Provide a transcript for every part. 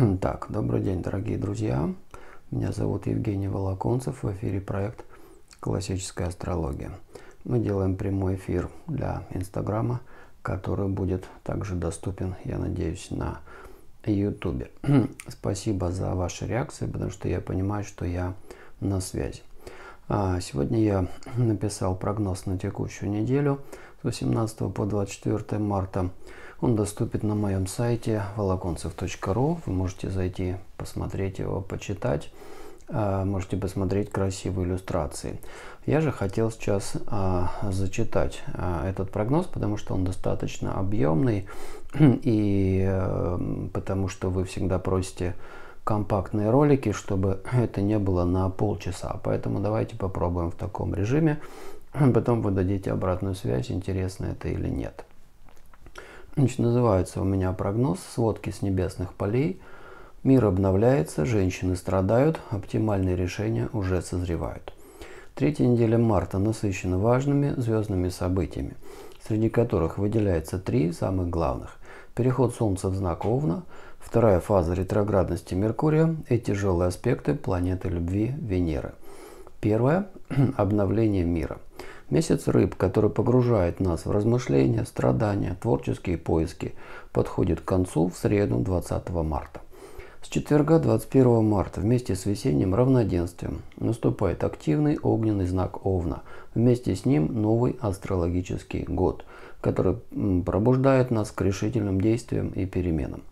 Так, добрый день, дорогие друзья. Меня зовут Евгений Волоконцев. В эфире проект «Классическая астрология». Мы делаем прямой эфир для Инстаграма, который будет также доступен, я надеюсь, на Ютубе. Спасибо за ваши реакции, потому что я понимаю, что я на связи. А, сегодня я написал прогноз на текущую неделю с 18 по 24 марта он доступен на моем сайте волоконцев.ру. Вы можете зайти, посмотреть его, почитать. А, можете посмотреть красивые иллюстрации. Я же хотел сейчас а, зачитать а, этот прогноз, потому что он достаточно объемный. И э, потому что вы всегда просите компактные ролики, чтобы это не было на полчаса. Поэтому давайте попробуем в таком режиме. Потом вы дадите обратную связь, интересно это или нет. Значит, называется у меня прогноз «Сводки с небесных полей». Мир обновляется, женщины страдают, оптимальные решения уже созревают. Третья неделя марта насыщена важными звездными событиями, среди которых выделяется три самых главных. Переход Солнца в знак Овна, вторая фаза ретроградности Меркурия и тяжелые аспекты планеты любви Венеры. Первое – обновление мира – Месяц рыб, который погружает нас в размышления, страдания, творческие поиски, подходит к концу в среду 20 марта. С четверга 21 марта вместе с весенним равноденствием наступает активный огненный знак Овна. Вместе с ним новый астрологический год, который пробуждает нас к решительным действиям и переменам.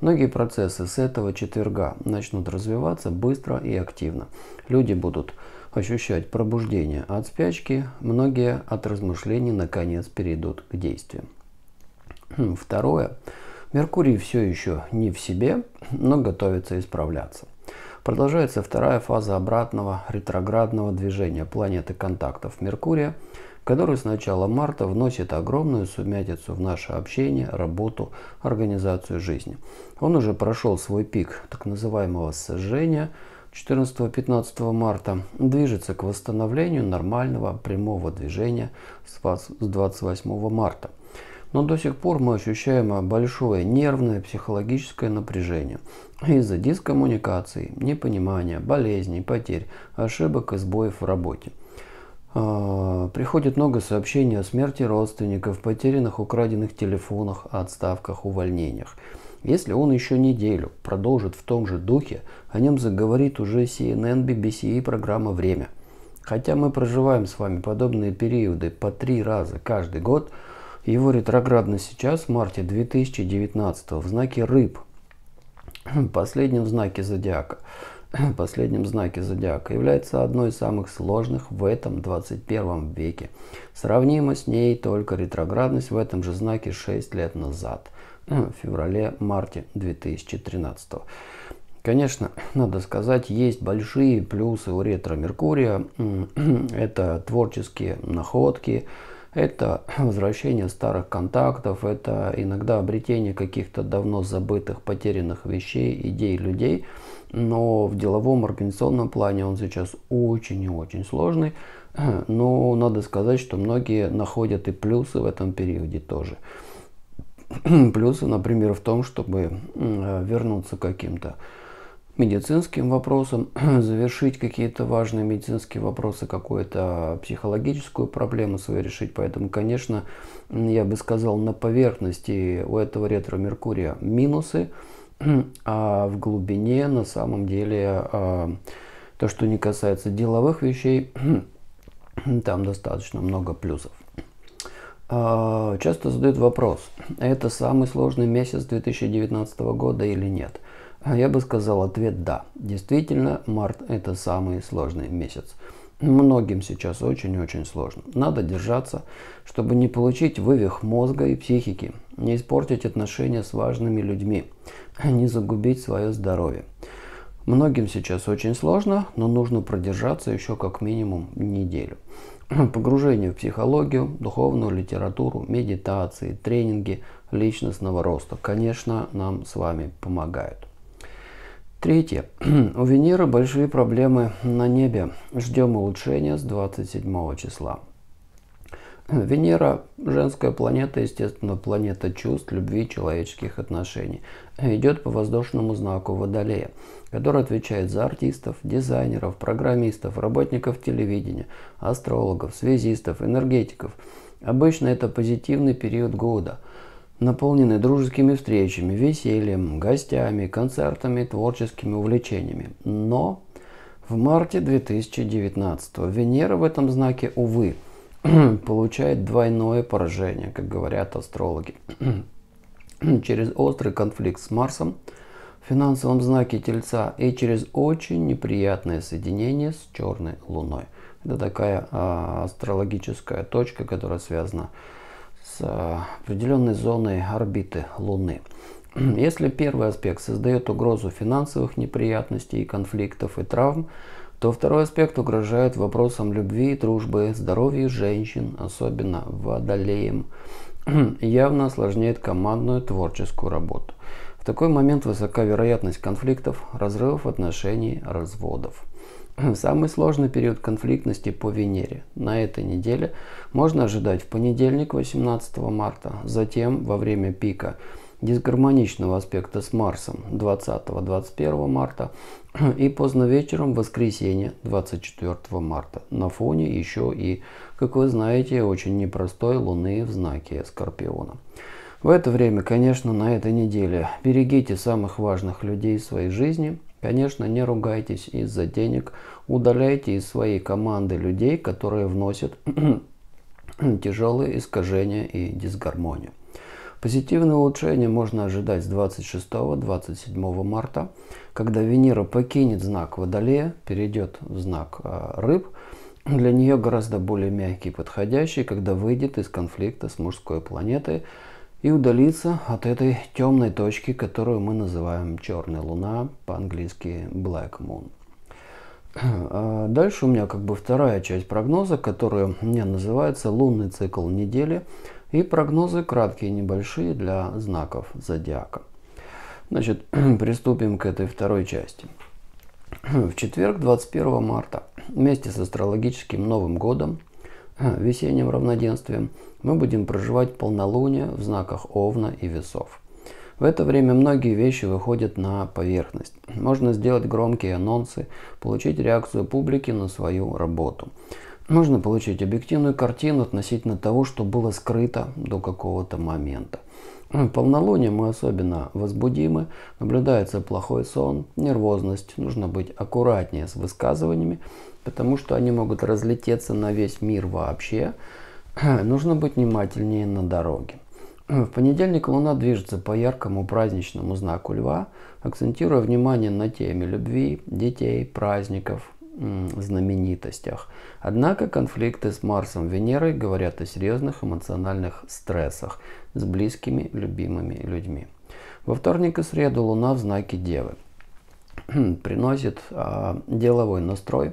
Многие процессы с этого четверга начнут развиваться быстро и активно. Люди будут ощущать пробуждение от спячки, многие от размышлений наконец перейдут к действию. Хм, второе. Меркурий все еще не в себе, но готовится исправляться. Продолжается вторая фаза обратного ретроградного движения планеты контактов Меркурия, который с начала марта вносит огромную сумятицу в наше общение, работу, организацию жизни. Он уже прошел свой пик так называемого сожжения – 14-15 марта движется к восстановлению нормального прямого движения с 28 марта. Но до сих пор мы ощущаем большое нервное психологическое напряжение из-за дискоммуникации, непонимания, болезней, потерь, ошибок и сбоев в работе. А, приходит много сообщений о смерти родственников, потерянных украденных телефонах, отставках, увольнениях. Если он еще неделю продолжит в том же духе, о нем заговорит уже CNN, BBC и программа «Время». Хотя мы проживаем с вами подобные периоды по три раза каждый год, его ретроградность сейчас, в марте 2019 в знаке рыб, последнем знаке зодиака, последнем знаке зодиака, является одной из самых сложных в этом 21 веке. Сравнимо с ней только ретроградность в этом же знаке 6 лет назад – Э, феврале-марте 2013 Конечно, надо сказать, есть большие плюсы у ретро Меркурия. Это творческие находки, это возвращение старых контактов, это иногда обретение каких-то давно забытых, потерянных вещей, идей людей. Но в деловом организационном плане он сейчас очень и очень сложный. Но надо сказать, что многие находят и плюсы в этом периоде тоже. Плюсы, например, в том, чтобы э, вернуться к каким-то медицинским вопросам, завершить какие-то важные медицинские вопросы, какую-то психологическую проблему свою решить. Поэтому, конечно, я бы сказал, на поверхности у этого ретро-меркурия минусы, а в глубине на самом деле а, то, что не касается деловых вещей, там достаточно много плюсов. А, часто задают вопрос, это самый сложный месяц 2019 года или нет? А я бы сказал ответ «да». Действительно, март – это самый сложный месяц. Многим сейчас очень-очень сложно. Надо держаться, чтобы не получить вывих мозга и психики, не испортить отношения с важными людьми, не загубить свое здоровье. Многим сейчас очень сложно, но нужно продержаться еще как минимум неделю. Погружение в психологию, духовную литературу, медитации, тренинги личностного роста, конечно, нам с вами помогают. Третье. У Венеры большие проблемы на небе. Ждем улучшения с 27 числа. Венера – женская планета, естественно, планета чувств, любви, человеческих отношений. Идет по воздушному знаку Водолея который отвечает за артистов, дизайнеров, программистов, работников телевидения, астрологов, связистов, энергетиков. Обычно это позитивный период года, наполненный дружескими встречами, весельем, гостями, концертами, творческими увлечениями. Но в марте 2019 Венера в этом знаке, увы, получает двойное поражение, как говорят астрологи. Через острый конфликт с Марсом – в финансовом знаке Тельца и через очень неприятное соединение с черной луной. Это такая а, астрологическая точка, которая связана с а, определенной зоной орбиты Луны. Если первый аспект создает угрозу финансовых неприятностей, конфликтов и травм, то второй аспект угрожает вопросам любви, дружбы, здоровья женщин, особенно водолеем, явно осложняет командную творческую работу. В такой момент высока вероятность конфликтов, разрывов отношений, разводов. Самый сложный период конфликтности по Венере на этой неделе можно ожидать в понедельник 18 марта, затем во время пика дисгармоничного аспекта с Марсом 20-21 марта и поздно вечером в воскресенье 24 марта на фоне еще и, как вы знаете, очень непростой Луны в знаке Скорпиона. В это время, конечно, на этой неделе берегите самых важных людей в своей жизни. Конечно, не ругайтесь из-за денег. Удаляйте из своей команды людей, которые вносят тяжелые искажения и дисгармонию. Позитивное улучшение можно ожидать с 26-27 марта, когда Венера покинет знак Водолея, перейдет в знак а, Рыб. Для нее гораздо более мягкий и подходящий, когда выйдет из конфликта с мужской планетой, и удалиться от этой темной точки, которую мы называем черная луна, по-английски Black Moon. А дальше у меня как бы вторая часть прогноза, которая мне называется лунный цикл недели и прогнозы краткие небольшие для знаков зодиака. Значит, приступим к этой второй части. В четверг, 21 марта, вместе с астрологическим Новым годом, весенним равноденствием, мы будем проживать полнолуние в знаках Овна и Весов. В это время многие вещи выходят на поверхность. Можно сделать громкие анонсы, получить реакцию публики на свою работу. Можно получить объективную картину относительно того, что было скрыто до какого-то момента. В полнолуние мы особенно возбудимы, наблюдается плохой сон, нервозность, нужно быть аккуратнее с высказываниями, потому что они могут разлететься на весь мир вообще. Нужно быть внимательнее на дороге. В понедельник Луна движется по яркому праздничному знаку Льва, акцентируя внимание на теме любви, детей, праздников, знаменитостях. Однако конфликты с Марсом и Венерой говорят о серьезных эмоциональных стрессах с близкими, любимыми людьми. Во вторник и среду Луна в знаке Девы приносит э, деловой настрой,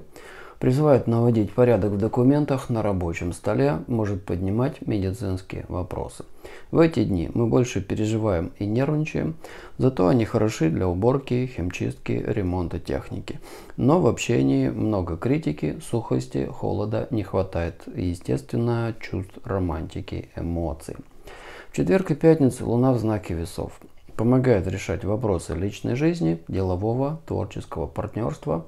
призывает наводить порядок в документах на рабочем столе, может поднимать медицинские вопросы. В эти дни мы больше переживаем и нервничаем, зато они хороши для уборки, химчистки, ремонта техники. Но в общении много критики, сухости, холода не хватает, естественно, чувств романтики, эмоций. В четверг и пятницу Луна в знаке весов помогает решать вопросы личной жизни, делового, творческого партнерства.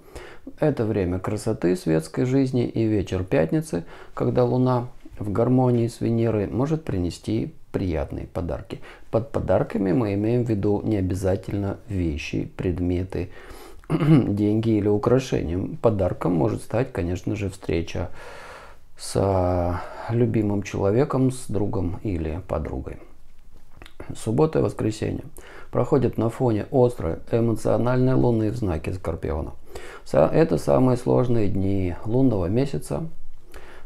Это время красоты светской жизни и вечер пятницы, когда Луна в гармонии с Венерой может принести приятные подарки. Под подарками мы имеем в виду не обязательно вещи, предметы, деньги или украшения. Подарком может стать, конечно же, встреча с любимым человеком, с другом или подругой. Суббота и воскресенье проходят на фоне острой эмоциональной луны в знаке Скорпиона. Это самые сложные дни лунного месяца,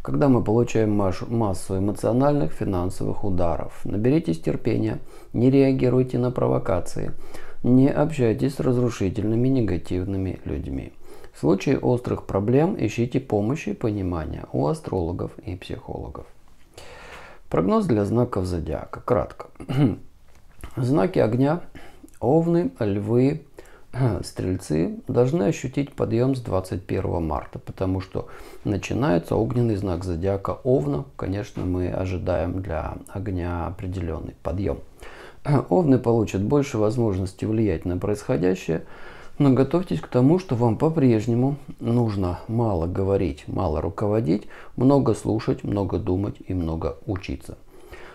когда мы получаем массу эмоциональных финансовых ударов. Наберитесь терпения, не реагируйте на провокации, не общайтесь с разрушительными негативными людьми. В случае острых проблем ищите помощи и понимания у астрологов и психологов. Прогноз для знаков зодиака. Кратко. Знаки огня, овны, львы, стрельцы должны ощутить подъем с 21 марта, потому что начинается огненный знак зодиака Овна. Конечно, мы ожидаем для огня определенный подъем. Овны получат больше возможностей влиять на происходящее – но готовьтесь к тому, что вам по-прежнему нужно мало говорить, мало руководить, много слушать, много думать и много учиться.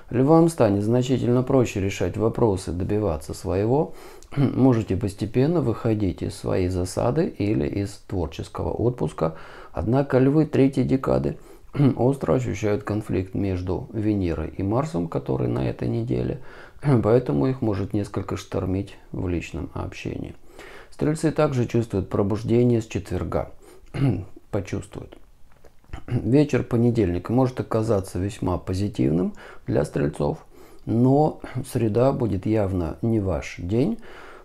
Львам станет значительно проще решать вопросы, добиваться своего. Можете постепенно выходить из своей засады или из творческого отпуска. Однако львы третьей декады остро ощущают конфликт между Венерой и Марсом, который на этой неделе, поэтому их может несколько штормить в личном общении. Стрельцы также чувствуют пробуждение с четверга. Почувствуют. Вечер понедельника может оказаться весьма позитивным для стрельцов, но среда будет явно не ваш день.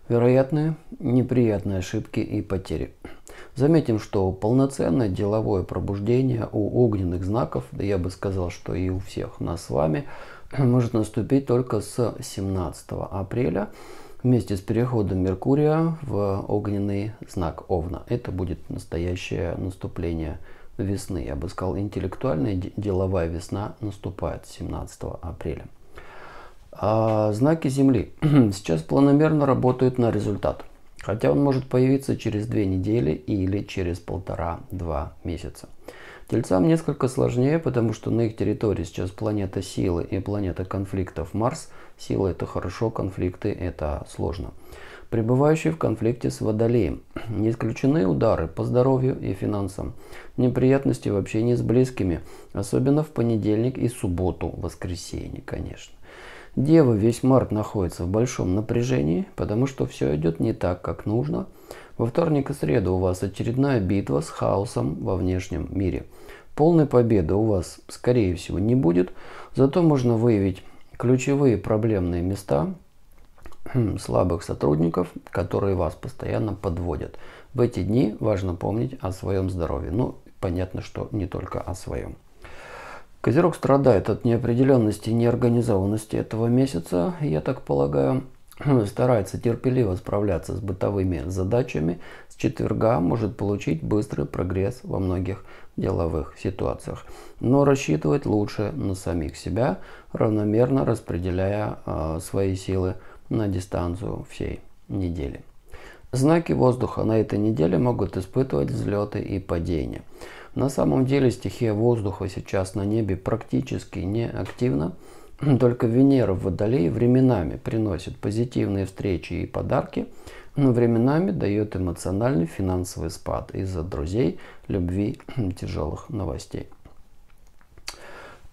вероятные неприятные ошибки и потери. Заметим, что полноценное деловое пробуждение у огненных знаков, да я бы сказал, что и у всех нас с вами, может наступить только с 17 апреля вместе с переходом Меркурия в огненный знак Овна. Это будет настоящее наступление весны. Я бы сказал, интеллектуальная деловая весна наступает 17 апреля. А знаки Земли сейчас планомерно работают на результат, хотя он может появиться через две недели или через полтора-два месяца. Тельцам несколько сложнее, потому что на их территории сейчас планета силы и планета конфликтов Марс – Сила – это хорошо, конфликты – это сложно. Пребывающий в конфликте с водолеем. Не исключены удары по здоровью и финансам. Неприятности в общении с близкими, особенно в понедельник и субботу, воскресенье, конечно. Дева весь март находится в большом напряжении, потому что все идет не так, как нужно. Во вторник и среду у вас очередная битва с хаосом во внешнем мире. Полной победы у вас, скорее всего, не будет, зато можно выявить Ключевые проблемные места слабых сотрудников, которые вас постоянно подводят. В эти дни важно помнить о своем здоровье. Ну, понятно, что не только о своем. Козерог страдает от неопределенности и неорганизованности этого месяца, я так полагаю. Старается терпеливо справляться с бытовыми задачами. С четверга может получить быстрый прогресс во многих деловых ситуациях. Но рассчитывать лучше на самих себя, равномерно распределяя э, свои силы на дистанцию всей недели. Знаки воздуха на этой неделе могут испытывать взлеты и падения. На самом деле стихия воздуха сейчас на небе практически не активна. Только Венера в Водолее временами приносит позитивные встречи и подарки – но ну, временами дает эмоциональный финансовый спад из-за друзей, любви, тяжелых новостей.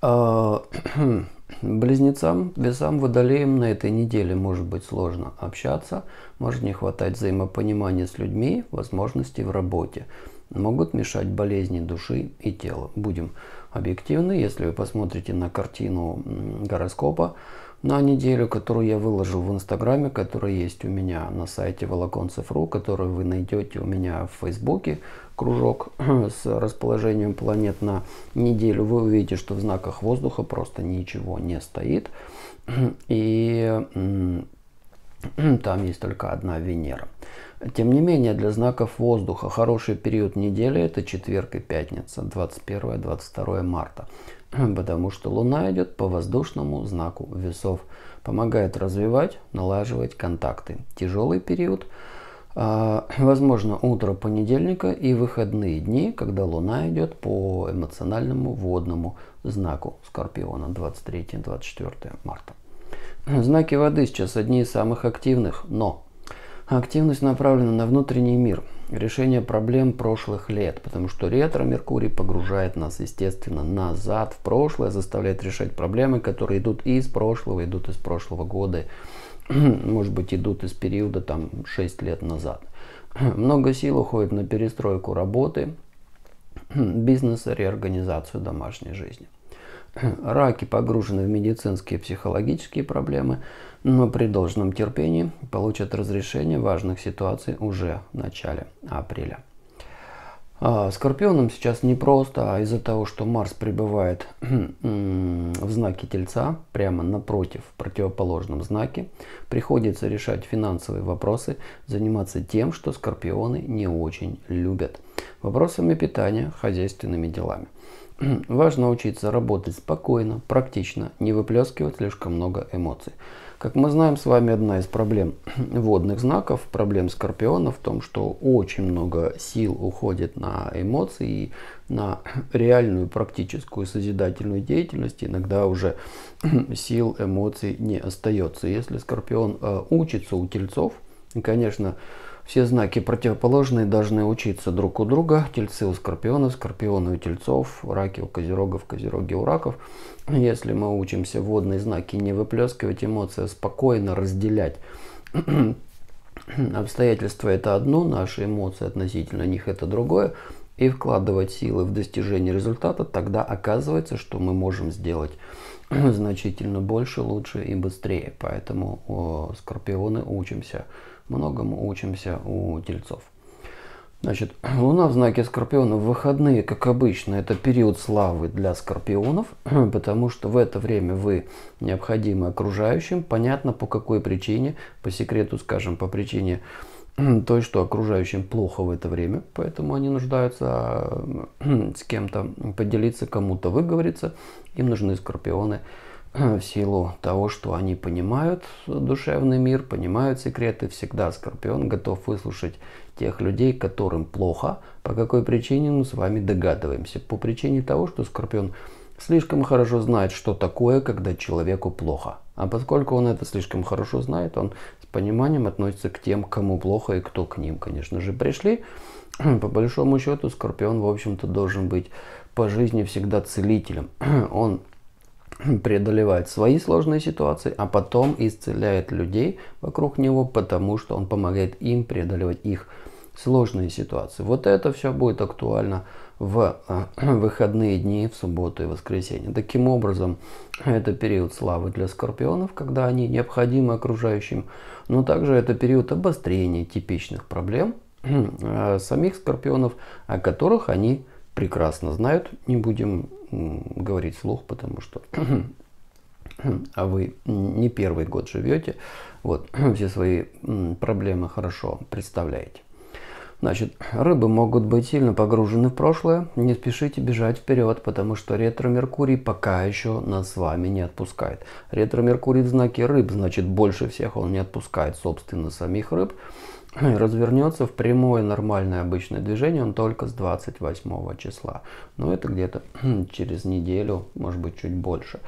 А, близнецам, весам, водолеям на этой неделе может быть сложно общаться, может не хватать взаимопонимания с людьми, возможностей в работе. Могут мешать болезни души и тела. Будем объективны, если вы посмотрите на картину гороскопа, на неделю, которую я выложил в Инстаграме, которая есть у меня на сайте волоконцев.ру, которую вы найдете у меня в Фейсбуке, кружок с расположением планет на неделю, вы увидите, что в знаках воздуха просто ничего не стоит. И там есть только одна Венера. Тем не менее, для знаков воздуха хороший период недели – это четверг и пятница, 21-22 марта. потому что Луна идет по воздушному знаку весов, помогает развивать, налаживать контакты. Тяжелый период, а, возможно, утро понедельника и выходные дни, когда Луна идет по эмоциональному водному знаку Скорпиона 23-24 марта. Знаки воды сейчас одни из самых активных, но активность направлена на внутренний мир – решение проблем прошлых лет, потому что ретро-Меркурий погружает нас, естественно, назад в прошлое, заставляет решать проблемы, которые идут из прошлого, идут из прошлого года, может быть, идут из периода там 6 лет назад. Много сил уходит на перестройку работы, бизнеса, реорганизацию домашней жизни. Раки погружены в медицинские и психологические проблемы, но при должном терпении получат разрешение важных ситуаций уже в начале апреля. А, скорпионам сейчас не просто, а из-за того, что Марс пребывает в знаке Тельца, прямо напротив, в противоположном знаке, приходится решать финансовые вопросы, заниматься тем, что скорпионы не очень любят. Вопросами питания, хозяйственными делами. Важно учиться работать спокойно, практично, не выплескивать слишком много эмоций. Как мы знаем с вами, одна из проблем водных знаков, проблем скорпиона в том, что очень много сил уходит на эмоции и на реальную практическую созидательную деятельность. Иногда уже сил, эмоций не остается. Если скорпион э, учится у тельцов, конечно, все знаки противоположные должны учиться друг у друга. Тельцы у скорпионов, скорпионы у тельцов, раки у козерогов, козероги у раков. Если мы учимся водные знаки не выплескивать эмоции, а спокойно разделять обстоятельства это одно, наши эмоции относительно них это другое, и вкладывать силы в достижение результата, тогда оказывается, что мы можем сделать значительно больше, лучше и быстрее. Поэтому о, скорпионы учимся многому учимся у тельцов. Значит, Луна в знаке Скорпиона в выходные, как обычно, это период славы для скорпионов, потому что в это время вы необходимы окружающим. Понятно, по какой причине, по секрету, скажем, по причине той, что окружающим плохо в это время, поэтому они нуждаются а, с кем-то поделиться, кому-то выговориться. Им нужны скорпионы в силу того, что они понимают душевный мир, понимают секреты, всегда Скорпион готов выслушать тех людей, которым плохо. По какой причине мы с вами догадываемся? По причине того, что Скорпион слишком хорошо знает, что такое, когда человеку плохо. А поскольку он это слишком хорошо знает, он с пониманием относится к тем, кому плохо и кто к ним, конечно же, пришли. По большому счету, Скорпион, в общем-то, должен быть по жизни всегда целителем. Он преодолевает свои сложные ситуации, а потом исцеляет людей вокруг него, потому что он помогает им преодолевать их сложные ситуации. Вот это все будет актуально в э, выходные дни, в субботу и воскресенье. Таким образом, это период славы для скорпионов, когда они необходимы окружающим, но также это период обострения типичных проблем э, самих скорпионов, о которых они прекрасно знают. Не будем говорить слух, потому что а вы не первый год живете, вот, все свои проблемы хорошо представляете. Значит, рыбы могут быть сильно погружены в прошлое. Не спешите бежать вперед, потому что ретро-меркурий пока еще нас с вами не отпускает. Ретро-меркурий в знаке рыб, значит, больше всех он не отпускает, собственно, самих рыб. развернется в прямое нормальное обычное движение он только с 28 числа. Но это где-то через неделю, может быть чуть больше.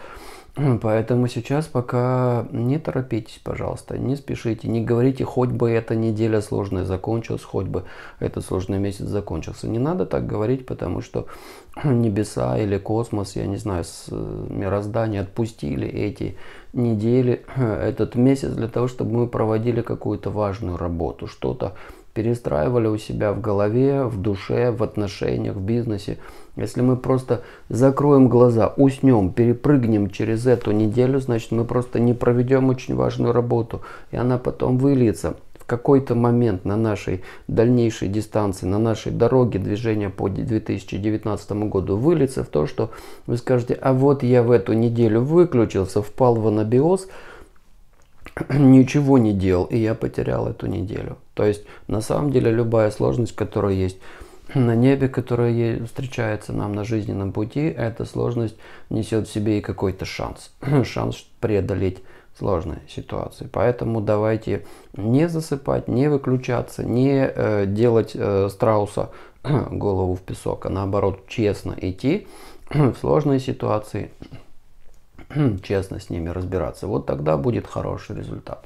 Поэтому сейчас пока не торопитесь, пожалуйста, не спешите, не говорите, хоть бы эта неделя сложная закончилась, хоть бы этот сложный месяц закончился. Не надо так говорить, потому что небеса или космос, я не знаю, э, мироздание отпустили эти недели, этот месяц для того, чтобы мы проводили какую-то важную работу, что-то перестраивали у себя в голове, в душе, в отношениях, в бизнесе. Если мы просто закроем глаза, уснем, перепрыгнем через эту неделю, значит мы просто не проведем очень важную работу, и она потом выльется в какой-то момент на нашей дальнейшей дистанции, на нашей дороге движения по 2019 году выльется в то, что вы скажете, а вот я в эту неделю выключился, впал в анабиоз – ничего не делал, и я потерял эту неделю. То есть, на самом деле, любая сложность, которая есть на небе, которая встречается нам на жизненном пути, эта сложность несет в себе и какой-то шанс. шанс преодолеть сложные ситуации. Поэтому давайте не засыпать, не выключаться, не э, делать э, страуса голову в песок, а наоборот честно идти в сложные ситуации, честно с ними разбираться. Вот тогда будет хороший результат.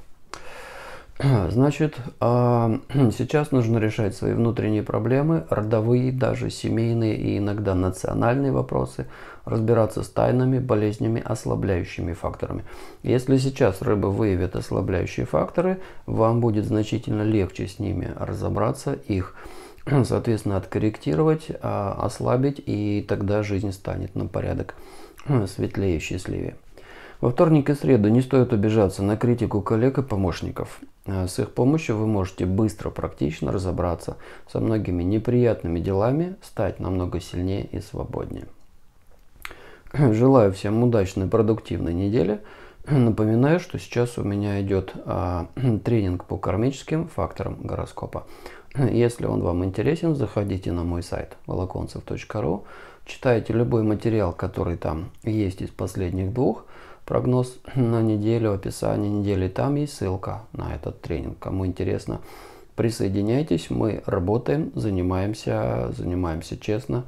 Значит, а, сейчас нужно решать свои внутренние проблемы, родовые, даже семейные и иногда национальные вопросы, разбираться с тайнами, болезнями, ослабляющими факторами. Если сейчас рыба выявит ослабляющие факторы, вам будет значительно легче с ними разобраться, их, соответственно, откорректировать, а, ослабить, и тогда жизнь станет на порядок светлее и счастливее. Во вторник и среду не стоит обижаться на критику коллег и помощников. А с их помощью вы можете быстро, практично разобраться со многими неприятными делами, стать намного сильнее и свободнее. Желаю всем удачной, продуктивной недели. Напоминаю, что сейчас у меня идет а, тренинг по кармическим факторам гороскопа. Если он вам интересен, заходите на мой сайт волоконцев.ру читаете любой материал, который там есть из последних двух, прогноз на неделю, описание недели, там есть ссылка на этот тренинг. Кому интересно, присоединяйтесь, мы работаем, занимаемся, занимаемся честно,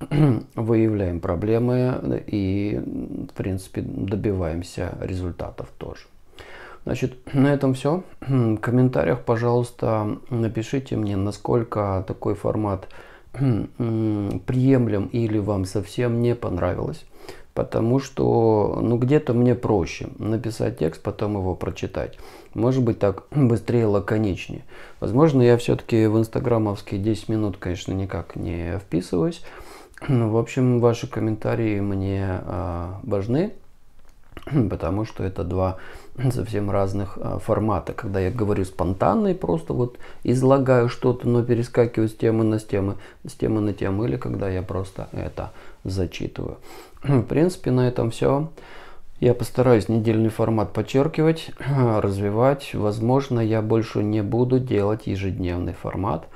выявляем проблемы и, в принципе, добиваемся результатов тоже. Значит, на этом все. В комментариях, пожалуйста, напишите мне, насколько такой формат приемлем или вам совсем не понравилось. Потому что, ну, где-то мне проще написать текст, потом его прочитать. Может быть, так быстрее, лаконичнее. Возможно, я все-таки в инстаграмовские 10 минут, конечно, никак не вписываюсь. Но, ну, в общем, ваши комментарии мне э, важны, потому что это два совсем разных а, формата, когда я говорю спонтанно и просто вот излагаю что-то, но перескакиваю с темы на темы, с темы на тему, или когда я просто это зачитываю. В принципе, на этом все. Я постараюсь недельный формат подчеркивать, развивать. Возможно, я больше не буду делать ежедневный формат.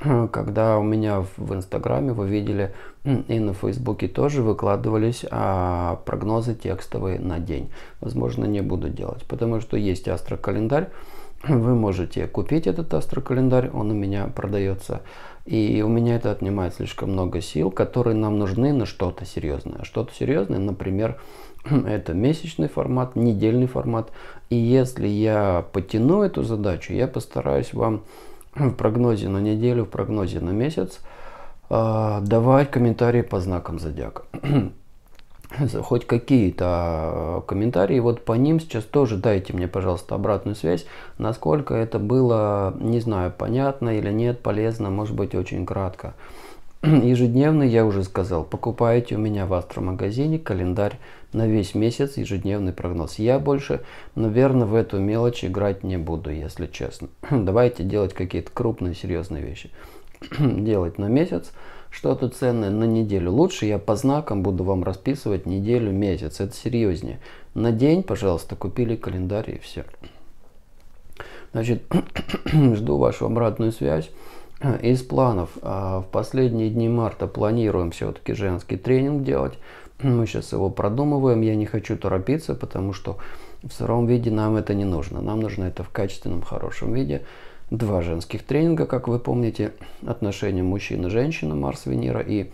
Э, когда у меня в Инстаграме вы видели и на Фейсбуке тоже выкладывались а, прогнозы текстовые на день. Возможно, не буду делать, потому что есть астрокалендарь. Вы можете купить этот астрокалендарь, он у меня продается. И у меня это отнимает слишком много сил, которые нам нужны на что-то серьезное. Что-то серьезное, например, это месячный формат, недельный формат. И если я потяну эту задачу, я постараюсь вам в прогнозе на неделю, в прогнозе на месяц, э, давать комментарии по знакам зодиака. Хоть какие-то э, комментарии, вот по ним сейчас тоже дайте мне, пожалуйста, обратную связь, насколько это было, не знаю, понятно или нет, полезно, может быть, очень кратко. Ежедневный, я уже сказал, покупаете у меня в астромагазине календарь на весь месяц, ежедневный прогноз. Я больше, наверное, в эту мелочь играть не буду, если честно. Давайте делать какие-то крупные, серьезные вещи. делать на месяц что-то ценное, на неделю. Лучше я по знакам буду вам расписывать неделю, месяц. Это серьезнее. На день, пожалуйста, купили календарь и все. Значит, жду вашу обратную связь. Э, из планов. А в последние дни марта планируем все-таки женский тренинг делать. Мы сейчас его продумываем. Я не хочу торопиться, потому что в сыром виде нам это не нужно. Нам нужно это в качественном, хорошем виде. Два женских тренинга, как вы помните, отношения мужчина женщина Марс, Венера и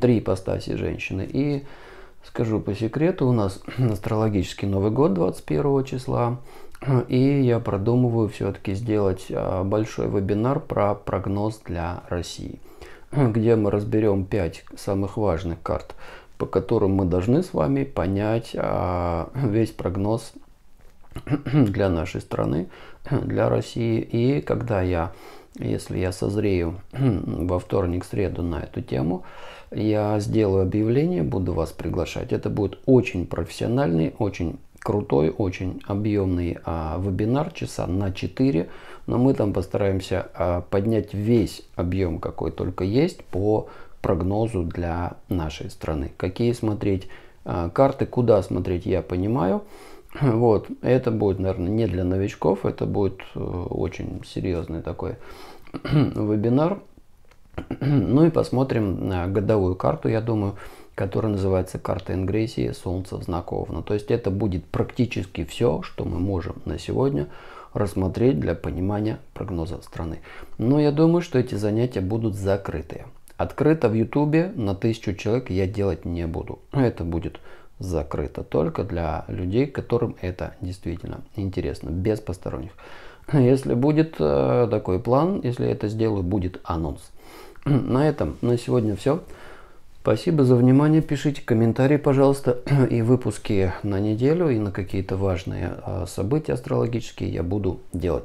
три ипостаси женщины. И скажу по секрету, у нас астрологический Новый год 21 числа. И я продумываю все-таки сделать а, большой вебинар про прогноз для России, где мы разберем 5 самых важных карт, по которым мы должны с вами понять а, весь прогноз для нашей страны, для России. И когда я, если я созрею во вторник, среду на эту тему, я сделаю объявление, буду вас приглашать. Это будет очень профессиональный, очень крутой, очень объемный а, вебинар часа на 4, но мы там постараемся а, поднять весь объем, какой только есть, по прогнозу для нашей страны. Какие смотреть а, карты, куда смотреть, я понимаю. Вот, это будет, наверное, не для новичков, это будет э, очень серьезный такой вебинар. ну и посмотрим на годовую карту, я думаю которая называется карта ингрессии Солнца в знак Овна. Ну, то есть это будет практически все, что мы можем на сегодня рассмотреть для понимания прогноза страны. Но я думаю, что эти занятия будут закрытые. Открыто в Ютубе на тысячу человек я делать не буду. Это будет закрыто только для людей, которым это действительно интересно, без посторонних. Если будет э, такой план, если я это сделаю, будет анонс. На этом на сегодня все. Спасибо за внимание. Пишите комментарии, пожалуйста, и выпуски на неделю, и на какие-то важные а, события астрологические я буду делать.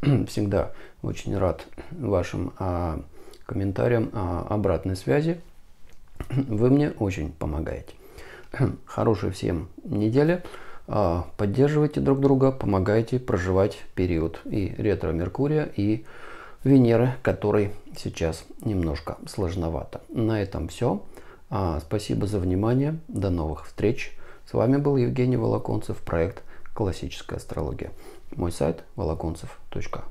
Всегда очень рад вашим а, комментариям, а, обратной связи. Вы мне очень помогаете. Хорошей всем недели. Поддерживайте друг друга, помогайте проживать период и ретро-меркурия, и Венеры, который сейчас немножко сложновато. На этом все. А, спасибо за внимание. До новых встреч. С вами был Евгений Волоконцев, проект «Классическая астрология». Мой сайт волоконцев.ру